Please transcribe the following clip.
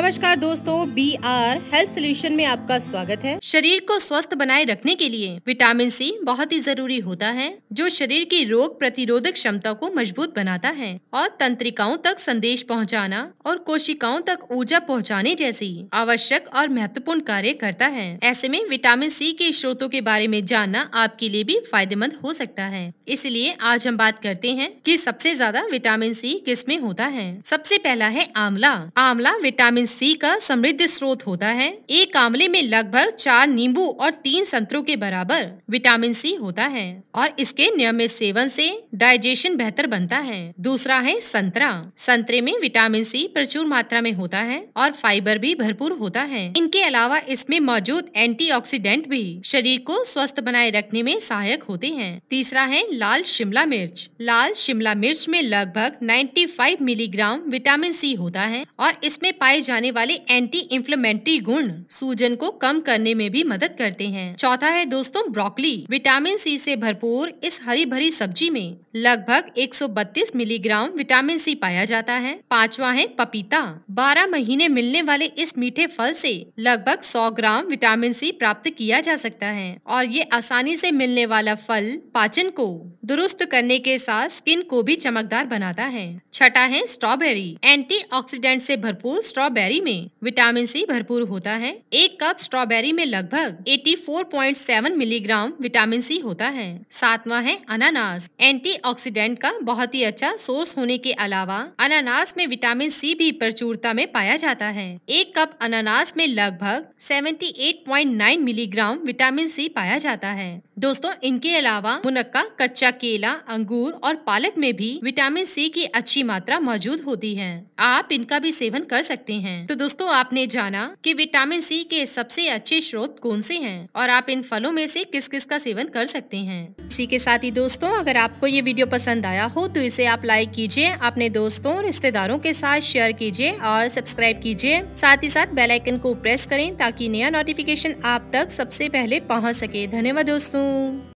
नमस्कार दोस्तों B our health solution में आपका स्वागत है शरीर को स्वस्थ बनाए रखने के लिए विटामिन सी बहुत ही जरूरी होता है जो शरीर की रोग प्रतिरोधक क्षमता को मजबूत बनाता है और तंत्रिकाओं तक संदेश पहुंचाना और कोशिकाओं तक ऊर्जा पहुंचाने जैसी आवश्यक और महत्वपूर्ण कार्य करता है ऐसे में विटामिन सी के स्रोतों के बारे में जानना आपके लिए भी फायदेमंद हो सकता है इसलिए आज हम बात करते हैं की सबसे ज्यादा विटामिन सी किस में होता है सबसे पहला है आंवला आंवला विटामिन सी का समृद्ध स्रोत होता है एक आंवले में लगभग चार नींबू और तीन संतरों के बराबर विटामिन सी होता है और इसके नियमित सेवन से डाइजेशन बेहतर बनता है दूसरा है संतरा संतरे में विटामिन सी प्रचुर मात्रा में होता है और फाइबर भी भरपूर होता है इनके अलावा इसमें मौजूद एंटी भी शरीर को स्वस्थ बनाए रखने में सहायक होते हैं तीसरा है लाल शिमला मिर्च लाल शिमला मिर्च में लगभग 95 मिलीग्राम विटामिन सी होता है और इसमें पाए जाने जाने वाले एंटी इन्फ्लेमेंट्री गुण सूजन को कम करने में भी मदद करते हैं चौथा है दोस्तों ब्रोकली विटामिन सी से भरपूर इस हरी भरी सब्जी में लगभग 132 मिलीग्राम विटामिन सी पाया जाता है पांचवा है पपीता 12 महीने मिलने वाले इस मीठे फल से लगभग 100 ग्राम विटामिन सी प्राप्त किया जा सकता है और ये आसानी से मिलने वाला फल पाचन को दुरुस्त करने के साथ स्किन को भी चमकदार बनाता है छठा है स्ट्रॉबेरी एंटीऑक्सीडेंट से भरपूर स्ट्रॉबेरी में विटामिन सी भरपूर होता है एक कप स्ट्रॉबेरी में लगभग 84.7 मिलीग्राम विटामिन सी होता है सातवां है अनानास एंटीऑक्सीडेंट का बहुत ही अच्छा सोर्स होने के अलावा अनानास में विटामिन सी भी प्रचुरता में पाया जाता है एक कप अनानास में लगभग 78.9 मिलीग्राम विटामिन सी पाया जाता है दोस्तों इनके अलावा मुनक्का कच्चा केला अंगूर और पालक में भी विटामिन सी की अच्छी मात्रा मौजूद होती है आप इनका भी सेवन कर सकते हैं तो दोस्तों आपने जाना कि विटामिन सी के सबसे अच्छे स्रोत कौन से हैं और आप इन फलों में से किस किस का सेवन कर सकते हैं इसी के साथ ही दोस्तों अगर आपको ये वीडियो पसंद आया हो तो इसे आप लाइक कीजिए अपने दोस्तों रिश्तेदारों के साथ शेयर कीजिए और सब्सक्राइब कीजिए साथ ही साथ बेलाइकन को प्रेस करें ताकि नया नोटिफिकेशन आप तक सबसे पहले पहुँच सके धन्यवाद दोस्तों